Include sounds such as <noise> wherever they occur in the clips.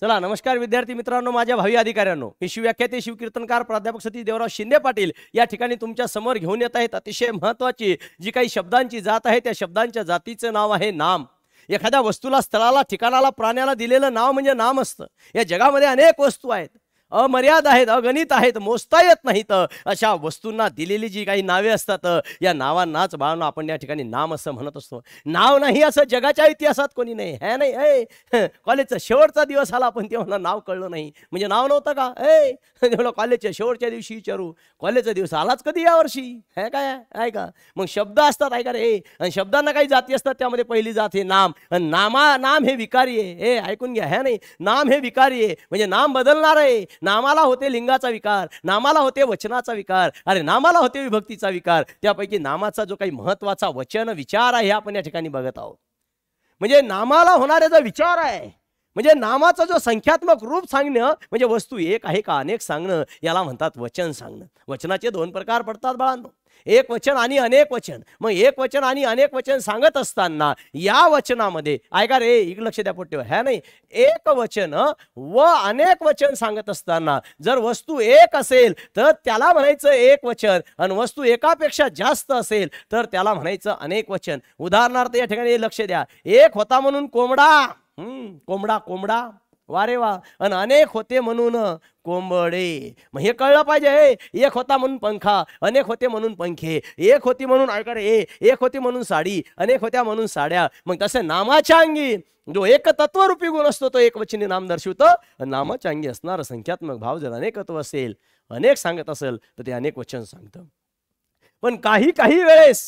चला नमस्कार विद्यार्थी मित्रांनो माझ्या भावी अधिकाऱ्यांनो मी शिवव्याख्याते शिवकीर्तनकार प्राध्यापक सती देवराव शिंदे पाटील या ठिकाणी तुमच्या समोर घेऊन येत आहेत अतिशय महत्वाची जी काही शब्दांची जात आहे त्या शब्दांच्या जातीचं नाव आहे नाम एखाद्या वस्तूला स्थळाला ठिकाणाला प्राण्याला दिलेलं नाव म्हणजे नाम असतं या जगामध्ये अनेक वस्तू आहेत अमर्याद आहेत अगणित आहेत मोजता येत नाहीत अशा वस्तूंना दिलेली जी काही नावे असतात या नावांनाच भावना आपण या ठिकाणी नाम असं म्हणत असतो नाव नाही असं जगाच्या इतिहासात कोणी नाही हे नाही ऐ कॉलेजचा शेवटचा दिवस आला आपण तेव्हा नाव कळलं नाही म्हणजे नाव नव्हतं का ऐ कॉलेजच्या शेवटच्या दिवशी विचारू कॉलेजचा दिवस आलाच कधी या वर्षी हे काय आहे का मग शब्द असतात ऐका रे आणि शब्दांना काही जाती असतात त्यामध्ये पहिली जात हे नाम आणि नामा नाम हे विकारी आहे हे ऐकून घ्या हे नाही नाम हे विकारी आहे म्हणजे नाम बदलणार आहे नामाला होते लिंगाचा विकार नामाला होते वचनाचा विकार अरे नामाला होते विभक्तीचा विकार त्यापैकी नामाचा जो काही महत्वाचा वचन विचार आहे हे आपण या ठिकाणी बघत आहोत म्हणजे नामाला होणाऱ्याचा विचार आहे म्हणजे नामाचा जो संख्यात्मक रूप सांगणं म्हणजे वस्तू एक आहे का अनेक सांगणं याला म्हणतात वचन सांगणं वचनाचे दोन प्रकार पडतात बाळांनो एक वचन आणि अनेक वचन मग एक वचन आणि अनेक वचन सांगत असताना या वचनामध्ये ऐका रे एक लक्ष द्या पोट्टे ह्या नाही एक वचन व अनेक वचन सांगत असताना जर वस्तू एक असेल तर त्याला म्हणायचं एक वचन आणि वस्तू एकापेक्षा जास्त असेल तर त्याला म्हणायचं अनेक वचन उदाहरणार्थ या ठिकाणी लक्ष द्या एक होता म्हणून कोंबडा हम्म कोंबडा कोंबडा वारे वा अन अनेक होते म्हणून कोंबडे मग हे कळलं पाहिजे एक होता म्हणून पंखा अनेक होते म्हणून पंखे एक होती म्हणून ए एक होती म्हणून साडी अनेक होत्या म्हणून साड्या मग तसे नामाच्या अंगी जो एक तत्व रूपी गुण असतो तो एक वचनी नाम दर्शवतो नामाच्या अंगी असणारा संख्यात्मक भाव जर अनेकत्व असेल अनेक सांगत असेल तर ते अनेक वचन सांगतं पण काही काही वेळेस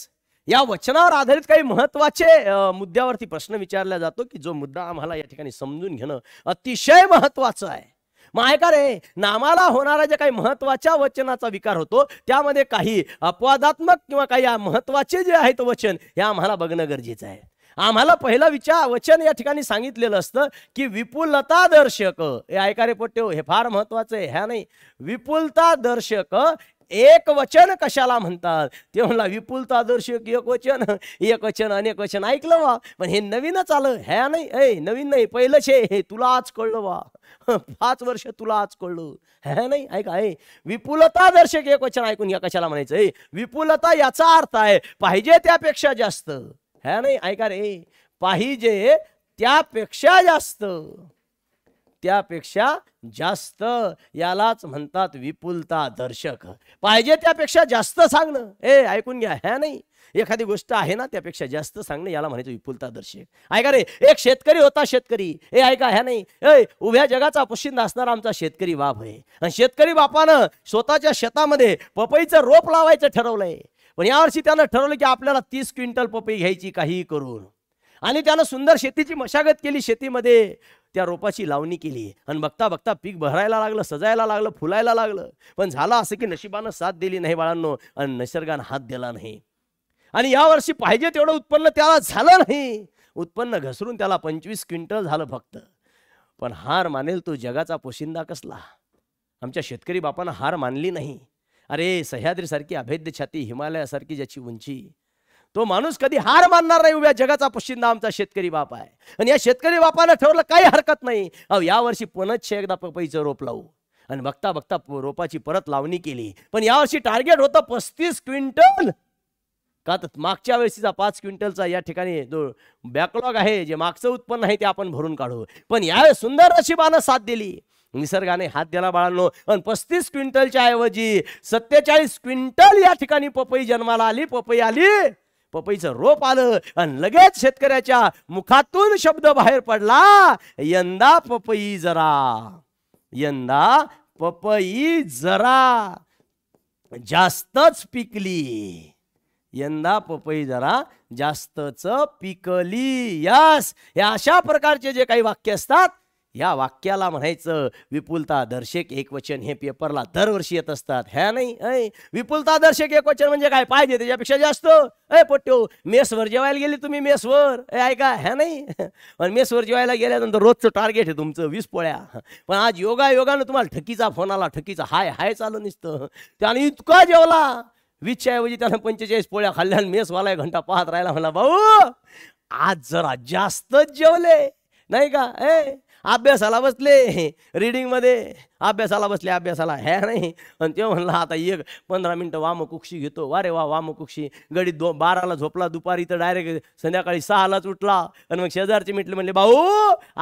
या वचनावर आधारित काही महत्वाचे मुद्द्यावरती प्रश्न विचारला जातो की जो मुद्दा आम्हाला या ठिकाणी समजून घेणं अतिशय महत्वाचं आहे मग का रे नामाला होणारा ज्या काही महत्वाच्या वचनाचा विकार होतो त्यामध्ये काही अपवादात्मक किंवा काही महत्वाचे जे आहेत वचन हे आम्हाला बघणं गरजेचं आहे आम्हाला पहिला विचार वचन या ठिकाणी सांगितलेलं असतं की विपुलता दर्शक हे रे पट्टे हे फार महत्वाचं आहे ह्या नाही विपुलता दर्शक एक वचन कशाला म्हणतात ते म्हणला विपुल दर्शक एक वचन एक वचन अनेक वचन ऐकलं वा पण हे नवीनच आलं ह्या नाही ऐ नवीन नाही पहिलंच हे तुला आज कळलं वा पाच वर्ष तुला आज कळलं ह्या नाही ऐका ऐ विपुलता दर्शक एक वचन ऐकून या कशाला म्हणायचं ऐ विपुलता याचा अर्थ आहे पाहिजे त्यापेक्षा जास्त ह्या नाही ऐका रे पाहिजे त्यापेक्षा जास्त त्यापेक्षा जास्त यालाच म्हणतात विपुलता दर्शक पाहिजे त्यापेक्षा जास्त सांगणं हे ऐकून घ्या ह्या नाही एखादी गोष्ट आहे ना त्यापेक्षा जास्त सांगणं याला म्हणायचं विपुलता दर्शक ऐका रे एक शेतकरी होता शेतकरी ए ऐका ह्या नाही ए उभ्या जगाचा पुशिंद असणारा आमचा शेतकरी बाप आहे आणि शेतकरी बापानं स्वतःच्या शेतामध्ये पपईचं रोप लावायचं ठरवलंय पण यावर्षी त्यानं ठरवलं की आपल्याला तीस क्विंटल पपई घ्यायची काही करून आणि त्यानं सुंदर शेतीची मशागत केली शेतीमध्ये त्या रोपाची लावणी केली आणि बघता बघता पीक भरायला लागलं सजायला लागलं फुलायला लागलं पण झालं असं की नशिबानं साथ दिली नाही बाळांनो आणि निसर्गानं हात दिला नाही आणि यावर्षी पाहिजे तेवढं उत्पन्न त्याला झालं नाही उत्पन्न घसरून त्याला पंचवीस क्विंटल झालं फक्त पण हार मानेल तो जगाचा पोशिंदा कसला आमच्या शेतकरी बापानं हार मानली नाही अरे सह्याद्रीसारखी अभेद्य छाती हिमालयासारखी ज्याची उंची तो माणूस कधी हार मानणार नाही उभ्या जगाचा पश्चिंदा आमचा शेतकरी बाप आहे आणि या शेतकरी बापानं ठरवलं काही हरकत नाही अहो यावर्षी पुनशे एकदा पपईचं रोप लावू आणि बघता बघता रोपाची परत लावणी केली पण यावर्षी टार्गेट होतं पस्तीस क्विंटल का तर मागच्या वर्षीचा पाच क्विंटलचा या ठिकाणी जो बॅकलॉग आहे जे मागचं उत्पन्न आहे ते आपण भरून काढू पण यावेळेस सुंदर नशिबानं साथ दिली निसर्गाने हात दिला बाळांनो पण पस्तीस क्विंटलच्या ऐवजी सत्तेचाळीस क्विंटल या ठिकाणी पपई जन्माला आली पपई आली पपईचं रोप आलं आणि लगेच शेतकऱ्याच्या मुखातून शब्द बाहेर पडला यंदा पपई जरा यंदा पपई जरा जास्तच पिकली यंदा पपई जरा जास्तच पिकली यस या अशा प्रकारचे जे काही वाक्य असतात या वाक्याला म्हणायचं विपुलता दर्शक एकवचन हे पेपरला दरवर्षी येत असतात ह्या नाही ऐ विपुलता दर्शक एकवचन म्हणजे काय पाहिजे त्याच्यापेक्षा जास्त अय पट्ट्यो मेसवर जेवायला गेली तुम्ही मेसवर ऐका ह्या नाही पण मेसवर जेवायला गेल्यानंतर रोजचं टार्गेट आहे तुमचं वीस पोळ्या पण आज योगा तुम्हाला ठकीचा फोन आला ठकीचा हाय हाय चालू नसतं त्याने इतका जेवला वीसच्याऐवजी त्यानं पंचेचाळीस पोळ्या खाल्ल्या मेसवाला एक घंटा पाहत राहिला म्हणा भाऊ आज जरा जास्तच जेवले नाही का ए अभ्यासाला बसले रिडिंगमध्ये अभ्यासाला बसले अभ्यासाला ह्या नाही आणि ते म्हणला आता एक पंधरा मिनटं वामकुक्षी घेतो वारे वा वामकुक्षी गडी दो बाराला झोपला दुपारी तर डायरेक्ट संध्याकाळी सहालाच उठला आणि मग शेजारचे मिटले म्हणले भाऊ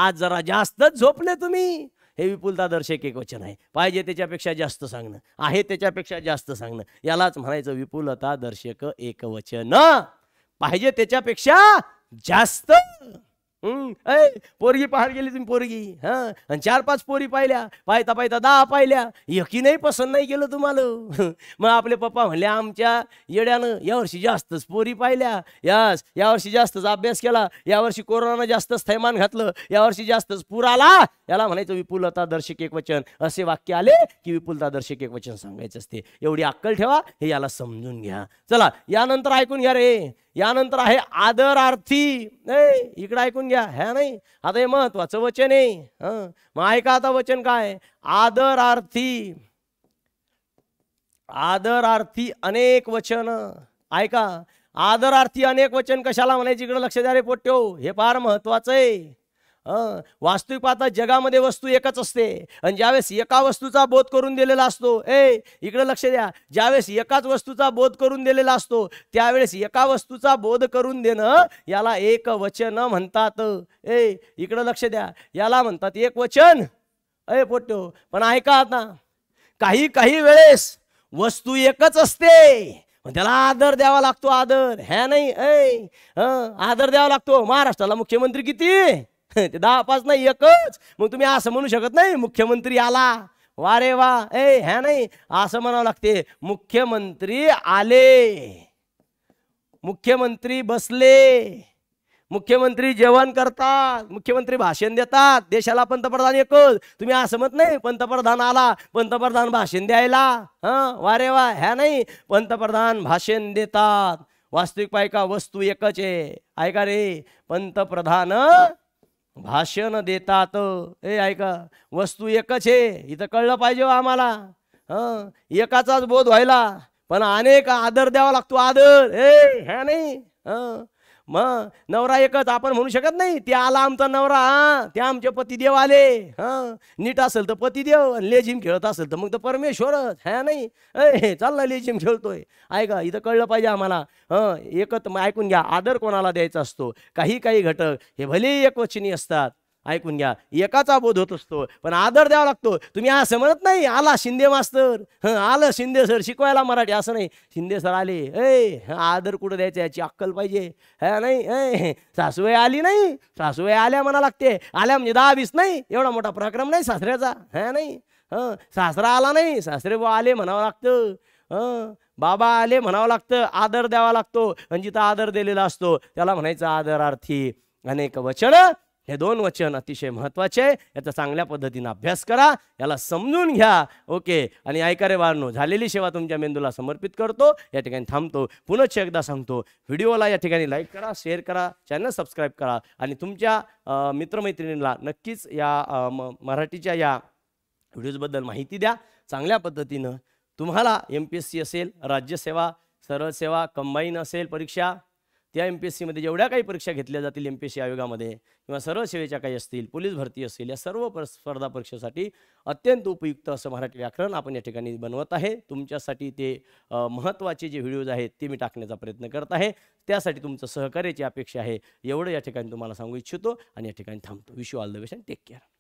आज जरा जास्तच झोपले तुम्ही हे विपुलता दर्शक एक वचन आहे पाहिजे त्याच्यापेक्षा जास्त सांगणं आहे त्याच्यापेक्षा जास्त सांगणं यालाच म्हणायचं विपुलता दर्शक एक वचन पाहिजे त्याच्यापेक्षा जास्त ऐ पोरगी पाहार गेली तुम्ही पोरगी हा आणि चार पाच पोरी पाहिल्या पाहता पाहता दहा पाहिल्या यकीनही पसंत नाही केलं तुम्हाला <laughs> मग आपले पप्पा म्हणले आमच्या येड्यानं यावर्षी जास्तच पोरी पाहिल्या यास यावर्षी जास्तच अभ्यास केला यावर्षी कोरोनानं जास्तच थैमान घातलं यावर्षी जास्तच पूर आला याला म्हणायचं विपुलता दर्शक एक वचन असे वाक्य आले की विपुलता दर्शक एक वचन सांगायचं असते एवढी अक्कल ठेवा हे याला समजून घ्या चला यानंतर ऐकून घ्या रे यानंतर आहे आदरार्थी नाही इकडं ऐकून घ्या ह्या नाही आता हे महत्वाचं वचन आहे हं मग ऐका आता वचन काय आदरार्थी आदरार्थी अनेक वचन ऐका आदरार्थी अनेक वचन कशाला म्हणायची इकडे लक्ष द्या रे पोट्यो हे फार महत्वाचं आहे वास्तविक पाहता जगामध्ये वस्तू एकच असते आणि ज्यावेळेस एका वस्तूचा बोध करून दिलेला असतो ए इकडे लक्ष द्या ज्यावेळेस एकाच वस्तूचा बोध करून दिलेला असतो त्यावेळेस एका वस्तूचा बोध करून देणं याला एक वचन म्हणतात ए इकडं लक्ष द्या याला म्हणतात एक वचन अय पोट्यो पण ऐका आता काही काही वेळेस वस्तू एकच असते त्याला आदर द्यावा लागतो आदर ह्या नाही ऐ आदर द्यावा लागतो महाराष्ट्राला मुख्यमंत्री किती <laughs> ते दहा पाच नाही एकच मग तुम्ही असं म्हणू शकत नाही मुख्यमंत्री आला वारे वा ए ह्या नाही असं म्हणावं लागते मुख्यमंत्री आले मुख्यमंत्री बसले मुख्यमंत्री जेवण करतात मुख्यमंत्री भाषण देतात देशाला पंतप्रधान एकच तुम्ही असं म्हणत नाही पंतप्रधान आला पंतप्रधान भाषण द्यायला हां वारे वा ह्या नाही पंतप्रधान भाषण देतात वास्तविक पायका वस्तू एकच आहे ऐका रे पंतप्रधान भाषण देतात हे ऐका वस्तू एकच आहे इथं कळलं पाहिजे हो आम्हाला ह एकाचाच बोध व्हायला पण अनेक आदर द्यावा लागतो आदर हे ह्या नाही मग नवरा एकच आपण म्हणू शकत नाही ते आला आमचा नवरा हा ते आमचे पतिदेव आले हा नीट असेल तर पतीदेव आणि लेझिम खेळत असेल तर मग तर परमेश्वरच ह्या नाही हे चाल ना लेझिम खेळतोय ऐका इथं कळलं पाहिजे आम्हाला हं एकच ऐकून घ्या आदर कोणाला द्यायचा असतो काही काही घटक हे भले एकवचनी असतात ऐकून घ्या एकाचा बोध होत असतो पण आदर द्यावा लागतो तुम्ही असं म्हणत नाही आला शिंदे मास्तर हं आलं शिंदे सर शिकवायला मराठी असं नाही शिंदे सर आले ऐ आदर कुठं द्यायचा याची अक्कल पाहिजे हा नाही सासूबाई आली नाही सासूबाई आल्या म्हणा लागते आल्या म्हणजे दहा वीस नाही एवढा मोठा पराक्रम नाही सासऱ्याचा हा नाही हं सासरा आला नाही सासरे बा आले म्हणावं लागतं हं बाबा आले म्हणावं लागतं आदर द्यावा लागतो आणि जिथं आदर दिलेला असतो त्याला म्हणायचं आदरार्थी अनेक वचनं हे दोन वचन अतिशय महत्त्वाचे आहे याचा चांगल्या पद्धतीनं अभ्यास करा याला समजून घ्या ओके आणि ऐकारे वारणो झालेली सेवा तुमच्या मेंदूला समर्पित करतो या ठिकाणी थांबतो पुन्हा एकदा सांगतो व्हिडिओला या ठिकाणी लाईक करा शेअर करा चॅनल सबस्क्राईब करा आणि तुमच्या मित्रमैत्रिणींना नक्कीच या मराठीच्या या व्हिडिओजबद्दल माहिती द्या चांगल्या पद्धतीनं तुम्हाला एम पी एस सी असेल राज्यसेवा सरळ सेवा कंबाईन असेल परीक्षा त्या एम पी एस सीमध्ये जेवढ्या काही परीक्षा घेतल्या जातील एम पी एस सी आयोगामध्ये किंवा सर्व सेवेच्या काही असतील पोलीस भरती असतील या सर्व पर स्पर्धा परीक्षेसाठी अत्यंत उपयुक्त असं मराठी व्याकरण आपण या ठिकाणी बनवत आहे तुमच्यासाठी ते महत्त्वाचे जे व्हिडिओज आहेत ते मी टाकण्याचा प्रयत्न करत आहे त्यासाठी तुमचं सहकार्याची अपेक्षा आहे एवढं या ठिकाणी तुम्हाला सांगू इच्छितो आणि या ठिकाणी थांबतो wish you all the best and take care